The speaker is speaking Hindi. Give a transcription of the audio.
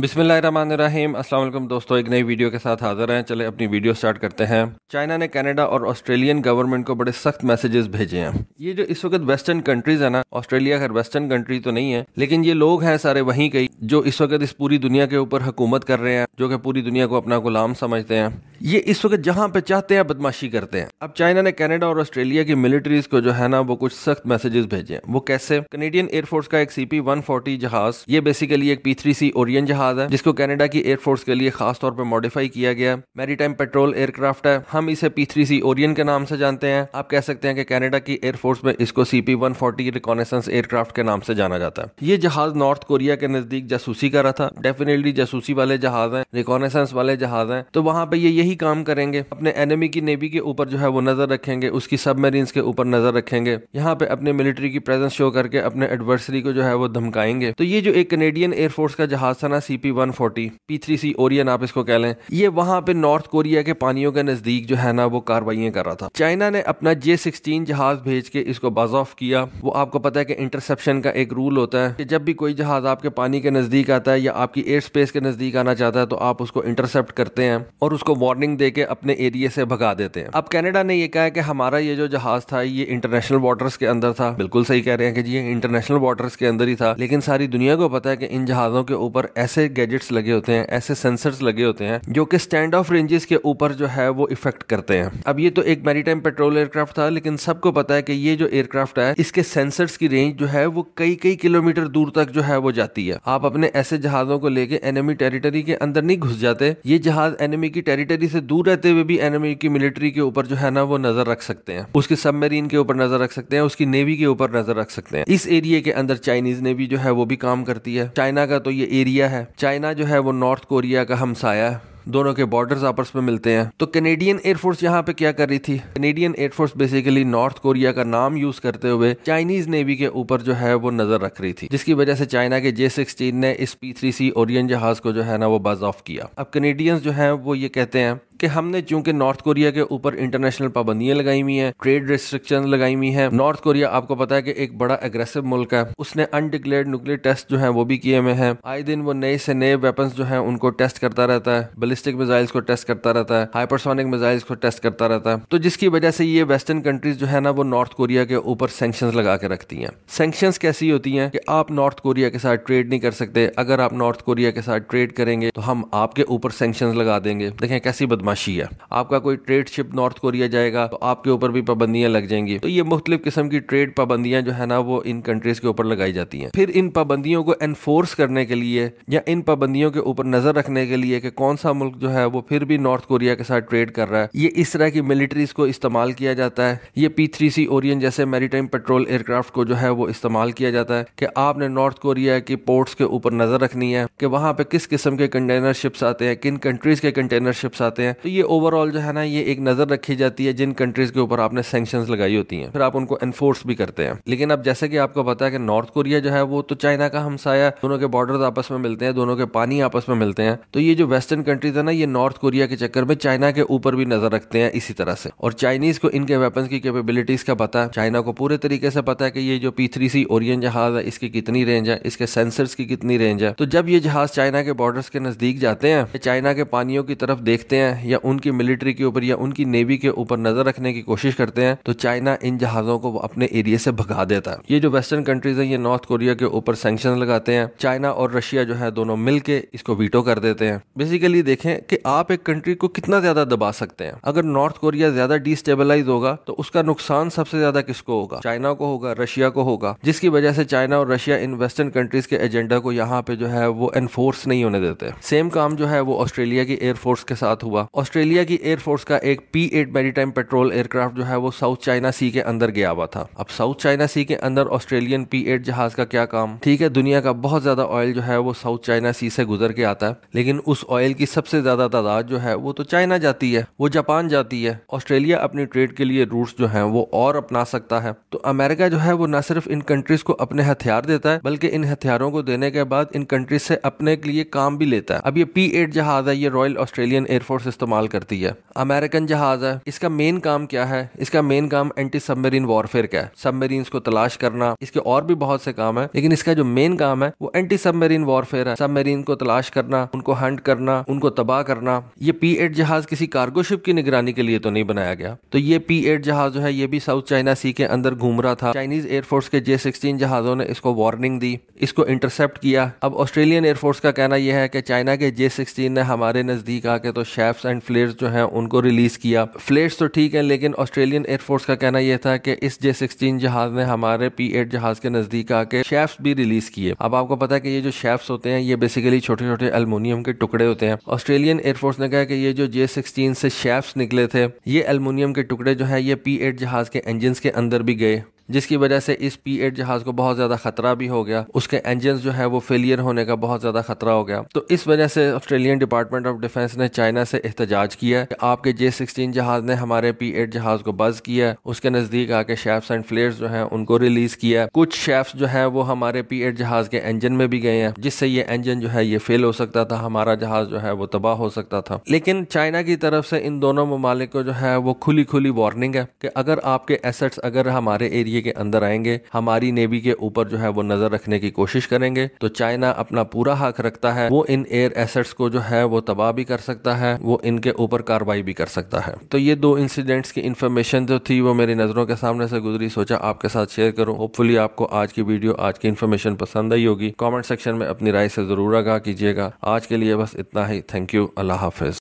बिसमीम असल दोस्तों एक नई वीडियो के साथ हाजिर हैं चले अपनी वीडियो स्टार्ट करते हैं चाइना ने कनाडा और ऑस्ट्रेलियन गवर्नमेंट को बड़े सख्त मैसेजेस भेजे हैं ये जो इस वक्त वेस्टर्न कंट्रीज है ना ऑस्ट्रेलिया खैर वेस्टर्न कंट्री तो नहीं है लेकिन ये लोग हैं सारे वहीं के जो इस वक्त इस पूरी दुनिया के ऊपर हुकूमत कर रहे हैं जो कि पूरी दुनिया को अपना गुलाम समझते हैं ये इस वक्त जहाँ पे चाहते हैं बदमाशी करते हैं अब चाइना ने कनाडा और ऑस्ट्रेलिया की मिलिट्रीज को जो है ना वो कुछ सख्त मैसेजेस भेजे हैं वो कैसे कनेडियन एयरफोर्स का एक सीपी वन जहाज ये बेसिकली एक पी थ्री सी ओरियन जहाज जहाज है जिसको कनाडा की एयरफोर्स के लिए खास तौर पर मॉडिफाई किया गया है टाइम पेट्रोल एयरक्राफ्ट है हम इसे पी थ्री सी ओरियन के नाम से जानते हैं आप कह सकते हैं कि कनाडा की एयरफोर्स में इसको C P one forty reconnaissance aircraft के नाम से जाना जाता है ये जहाज नॉर्थ कोरिया के नजदीक जासूसी का रहा था डेफिनेटली जासूसी वाले जहाज हैं रिकॉनेसेंस वाले जहाज हैं तो वहाँ पे ये यही काम करेंगे अपने एनिमी की नेवी के ऊपर जो है वो नजर रखेंगे उसकी सबमरीन्स के ऊपर नजर रखेंगे यहाँ पे अपने मिलिट्री की प्रेजेंस शो करके अपने एडवर्सरी को जो है वो धमकाएंगे तो ये जो एक कनेडियन एयरफोर्स का जहाज था ना C C P one forty P three C Orion आप इसको कह लें ये वहां पे नॉर्थ कोरिया के पानियों के नज़दीक जो है ना वो कार्रवाइयाँ कर रहा था चाइना ने अपना जे सिक्सटीन जहाज भेज के इसको बज ऑफ किया वो आपको पता है कि इंटरसेप्शन का एक रूल होता है कि जब भी कोई जहाज आपके पानी के नज़दीक आता है या आपकी एयर स्पेस के नज़दीक आना चाहता है तो आप उसको इंटरसेप्ट करते हैं और उसको वार्निंग दे के अपने एरिए से भगा देते हैं अब कैनेडा ने यह कहा है कि हमारा ये जो जहाज था ये इंटरनेशनल वाटर्स के अंदर था बिल्कुल सही कह रहे हैं कि जी ये इंटरनेशनल वाटर्स के अंदर ही था लेकिन सारी दुनिया को पता है कि इन जहाज़ों के ऊपर ऐसे गैजेट्स लगे होते हैं ऐसे सेंसर्स लगे होते हैं जो कि स्टैंड ऑफ रेंजेस के ऊपर जो है वो इफेक्ट करते हैं अब ये तो एक मेरी पेट्रोल एयरक्राफ्ट था लेकिन सबको पता है कि ये जो एयरक्राफ्ट है इसके सेंसर्स की रेंज जो है वो कई कई किलोमीटर दूर तक जो है वो जाती है आप अपने ऐसे जहाजों को लेके एनिमी टेरिटरी के अंदर नहीं घुस जाते ये जहाज एनिमी की टेरिटरी से दूर रहते हुए भी एनिमी की मिलिट्री के ऊपर जो है ना वो नजर रख सकते हैं उसके सबमरीन के ऊपर नजर रख सकते हैं उसकी नेवी के ऊपर नजर रख सकते हैं इस एरिया के अंदर चाइनीज नेवी जो है वो भी काम करती है चाइना का तो ये एरिया है चाइना जो है वो नॉर्थ कोरिया का हमसाया है दोनों के बॉर्डर्स आपस में मिलते हैं तो कैनेडियन एयरफोर्स यहाँ पे क्या कर रही थी Canadian air force basically North Korea का नाम यूज करते हुए चाइनीज नेवी के ऊपर जो है वो नजर रख रही थी जिसकी वजह से चाइना के जे सिक्सटीन ने इस पी थ्री सी ओरियन जहाज को जो है ना वो बाजॉफ ऑफ किया अब कैनेडियंस जो है वो ये कहते हैं कि हमने चूंकि नॉर्थ कोरिया के ऊपर इंटरनेशनल पाबंदियां लगाई हुई हैं ट्रेड रिस्ट्रिक्शन लगाई हुई हैं नॉर्थ कोरिया आपको पता है कि एक बड़ा एग्रेसिव मुल्क है उसने अनडिक्लेयर न्यूक्लियर टेस्ट जो है वो भी किए हुए हैं आए दिन वो नए से नए वेपन जो है उनको टेस्ट करता रहता है बलिस्टिक मिजाइल्स को टेस्ट करता रहता है हाइपरसोनिक मिजाइल्स को टेस्ट करता रहता है तो जिसकी वजह से ये वेस्टर्न कंट्रीज जो है ना वो नॉर्थ कोरिया के ऊपर सेंक्शन लगा के रखती हैं सेंक्शन कैसी होती हैं कि आप नॉर्थ कोरिया के साथ ट्रेड नहीं कर सकते अगर आप नॉर्थ कोरिया के साथ ट्रेड करेंगे तो हम आपके ऊपर सेंक्शन लगा देंगे देखें कैसी बदम बदमाशी है आपका कोई ट्रेड शिप नॉर्थ कोरिया जाएगा तो आपके ऊपर भी पाबंदियां लग जाएंगी तो ये मुख्तलिफ किस्म की ट्रेड पाबंदियां जो है ना वो इन कंट्रीज के ऊपर लगाई जाती हैं फिर इन पाबंदियों को एनफोर्स करने के लिए या इन पाबंदियों के ऊपर नजर रखने के लिए कि कौन सा मुल्क जो है वो फिर भी नॉर्थ कोरिया के साथ ट्रेड कर रहा है ये इस तरह की मिलिट्रीज को इस्तेमाल किया जाता है ये पी थ्री सी ओरियन जैसे मेरीटाइम पेट्रोल एयरक्राफ्ट को जो है वो इस्तेमाल किया जाता है कि आपने नॉर्थ कोरिया की पोर्ट्स के ऊपर नजर रखनी है कि वहाँ पे किस किस्म के कंटेनर शिप्स आते हैं किन कंट्रीज के कंटेनर शिप्स आते हैं तो ये ओवरऑल जो है ना ये एक नज़र रखी जाती है जिन कंट्रीज़ के ऊपर आपने सेंक्शन लगाई होती हैं फिर आप उनको एनफोर्स भी करते हैं लेकिन अब जैसे कि आपको पता है कि नॉर्थ कोरिया जो है वो तो चाइना का हमसाया दोनों के बॉर्डर आपस में मिलते हैं दोनों के पानी आपस में मिलते हैं तो ये जो वेस्टर्न कंट्रीज है ना ये नॉर्थ कोरिया के चक्कर में चाइना के ऊपर भी नज़र रखते हैं इसी तरह से और चाइनीज़ को इनके वेपन की कैपेबिलिटीज़ का पता है चाइना को पूरे तरीके से पता है कि ये जो पी थ्री सी ओरियन जहाज है इसकी कितनी रेंज है इसके सेंसर्स की कितनी रेंज है तो जब ये जहाज चाइना के बॉर्डर्स के नज़दीक जाते हैं चाइना के पानियों की तरफ देखते हैं या उनकी मिलिट्री के ऊपर या उनकी नेवी के ऊपर नजर रखने की कोशिश करते हैं तो चाइना इन जहाजों को अपने एरिया से भगा देता है ये जो वेस्टर्न कंट्रीज है ये नॉर्थ कोरिया के ऊपर सेंक्शन लगाते हैं चाइना और रशिया जो है दोनों मिलकर इसको वीटो कर देते हैं बेसिकली देखें कि आप एक कंट्री को कितना ज्यादा दबा सकते हैं अगर नॉर्थ कोरिया ज्यादा डिस्टेबलाइज होगा तो उसका नुकसान सबसे ज्यादा किसको होगा चाइना को होगा रशिया को होगा जिसकी वजह से चाइना और रशिया इन वेस्टर्न कंट्रीज के एजेंडा को यहाँ पे जो है वो एनफोर्स नहीं होने देते सेम काम जो है वो ऑस्ट्रेलिया की एयरफोर्स के साथ हुआ ऑस्ट्रेलिया की एयरफोर्स का एक P eight time patrol aircraft जो है वो साउथ चाइना सी के अंदर गया हुआ था अब साउथ चाइना सी के अंदर ऑस्ट्रेलियन पी एट जहाज का क्या काम ठीक है दुनिया का बहुत ज्यादा ऑयल जो है वो साउथ चाइना सी से गुजर के आता है लेकिन उस ऑयल की सबसे ज्यादा तादाद जो है वो तो चाइना जाती है वो जापान जाती है ऑस्ट्रेलिया अपनी ट्रेड के लिए रूट जो है वो और अपना सकता है तो अमेरिका जो है वो न सिर्फ इन कंट्रीज को अपने हथियार देता है बल्कि इन हथियारों को देने के बाद इन कंट्रीज से अपने लिए काम भी लेता है अब ये पी एट जहाज है ये रॉयल ऑस्ट्रेलियन एयरफोर्स इस्तेमाल इस्तेमाल करती है अमेरिकन जहाज है इसका मेन काम क्या है इसका मेन काम एंटी सबमरीन वॉरफेयर का है सबमरीन को तलाश करना इसके और भी बहुत से काम है लेकिन इसका जो मेन काम है वो एंटी सबमरीन वॉरफेयर है सबमरीन को तलाश करना उनको हंट करना उनको तबाह करना ये पी एट जहाज किसी कार्गो शिप की निगरानी के लिए तो नहीं बनाया गया तो ये पी एट जहाज जो है ये भी साउथ चाइना सी के अंदर घूम रहा था चाइनीज एयरफोर्स के जे सिक्सटीन जहाजों ने इसको वार्निंग दी इसको इंटरसेप्ट किया अब ऑस्ट्रेलियन एयरफोर्स का कहना यह है कि चाइना के जे सिक्सटीन ने हमारे नजदीक आके तो शेफ्स एंड एंड फ्लेयर्स जो हैं उनको रिलीज़ किया फ्लेयर्स तो ठीक है लेकिन ऑस्ट्रेलियन एयरफोर्स का कहना यह था कि इस जे सिक्सटीन जहाज ने हमारे पी एट जहाज के नज़दीक आके शेफ्स भी रिलीज़ किए अब आपको पता है कि ये जो शेफ्स होते हैं ये बेसिकली छोटे छोटे एलमोनियम के टुकड़े होते हैं ऑस्ट्रेलियन एयरफोर्स ने कहा कि ये जो जे सिक्सटीन से शेफ्स निकले थे ये एलमोनियम के टुकड़े जो है ये पी एट जहाज के इंजिन के अंदर भी गए जिसकी वजह से इस पी एट जहाज को बहुत ज़्यादा खतरा भी हो गया उसके इंजन जो है वो फेलियर होने का बहुत ज़्यादा खतरा हो गया तो इस वजह से ऑस्ट्रेलियन डिपार्टमेंट ऑफ डिफेंस ने चाइना से एहतजाज किया कि आपके जे सिक्सटीन जहाज ने हमारे पी एट जहाज को बज किया उसके नज़दीक आके शेफ्स एंड फ्लेयर जो है उनको रिलीज किया कुछ शेफ्स जो है वो हमारे पी एट जहाज के इंजन में भी गए हैं जिससे ये इंजन जो है ये फेल हो सकता था हमारा जहाज जो है वो तबाह हो सकता था लेकिन चाइना की तरफ से इन दोनों ममालिक को जो है वो खुली खुली वार्निंग है कि अगर आपके एसेट्स अगर हमारे एरिया एरिए के अंदर आएंगे हमारी नेवी के ऊपर जो है वो नजर रखने की कोशिश करेंगे तो चाइना अपना पूरा हक रखता है वो इन एयर एसेट्स को जो है वो तबाह भी कर सकता है वो इनके ऊपर कार्रवाई भी कर सकता है तो ये दो इंसिडेंट्स की इन्फॉर्मेशन जो थी वो मेरी नजरों के सामने से गुजरी सोचा आपके साथ शेयर करूँ होपफुली आपको आज की वीडियो आज की इन्फॉर्मेशन पसंद आई होगी कॉमेंट सेक्शन में अपनी राय से जरूर आगा कीजिएगा आज के लिए बस इतना ही थैंक यू अल्लाह हाफिज